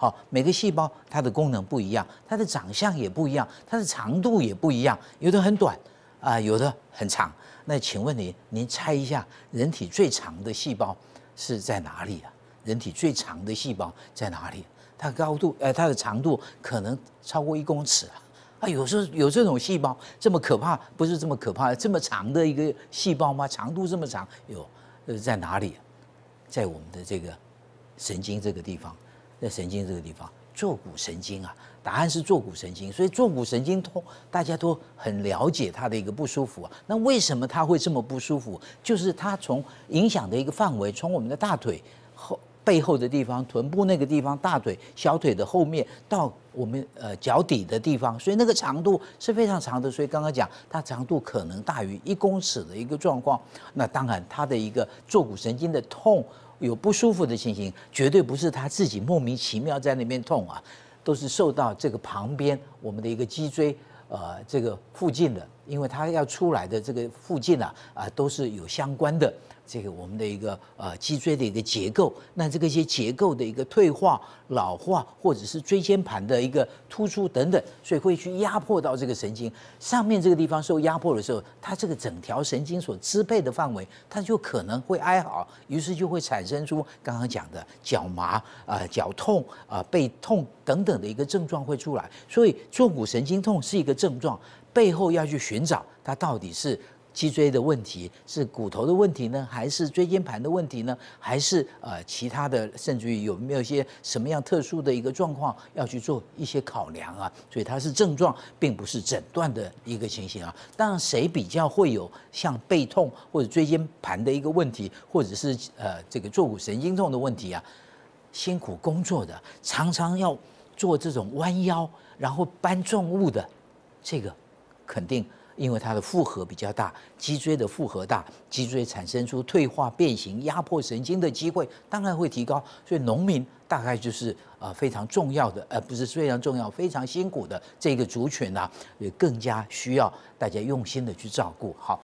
好，每个细胞它的功能不一样，它的长相也不一样，它的长度也不一样，有的很短，啊，有的很长。那请问你，您猜一下，人体最长的细胞是在哪里啊？人体最长的细胞在哪里？它高度，呃，它的长度可能超过一公尺啊。啊，有候有这种细胞这么可怕？不是这么可怕这么长的一个细胞吗？长度这么长，有，呃，在哪里？在我们的这个神经这个地方。在神经这个地方，坐骨神经啊，答案是坐骨神经。所以坐骨神经痛，大家都很了解它的一个不舒服啊。那为什么它会这么不舒服？就是它从影响的一个范围，从我们的大腿后背后的地方、臀部那个地方、大腿、小腿的后面，到我们呃脚底的地方，所以那个长度是非常长的。所以刚刚讲它长度可能大于一公尺的一个状况。那当然它的一个坐骨神经的痛。有不舒服的情形，绝对不是他自己莫名其妙在那边痛啊，都是受到这个旁边我们的一个脊椎，呃，这个附近的。因为它要出来的这个附近啊啊都是有相关的这个我们的一个呃脊椎的一个结构，那这个一些结构的一个退化老化，或者是椎间盘的一个突出等等，所以会去压迫到这个神经上面这个地方受压迫的时候，它这个整条神经所支配的范围，它就可能会哀嚎，于是就会产生出刚刚讲的脚麻啊脚痛啊背痛等等的一个症状会出来，所以坐骨神经痛是一个症状。背后要去寻找它到底是脊椎的问题，是骨头的问题呢，还是椎间盘的问题呢，还是呃其他的，甚至于有没有一些什么样特殊的一个状况要去做一些考量啊？所以它是症状，并不是诊断的一个情形啊。当然，谁比较会有像背痛或者椎间盘的一个问题，或者是呃这个坐骨神经痛的问题啊？辛苦工作的，常常要做这种弯腰然后搬重物的这个。肯定，因为它的负荷比较大，脊椎的负荷大，脊椎产生出退化、变形、压迫神经的机会，当然会提高。所以，农民大概就是呃非常重要的，而不是非常重要，非常辛苦的这个族群呐，也更加需要大家用心的去照顾。好。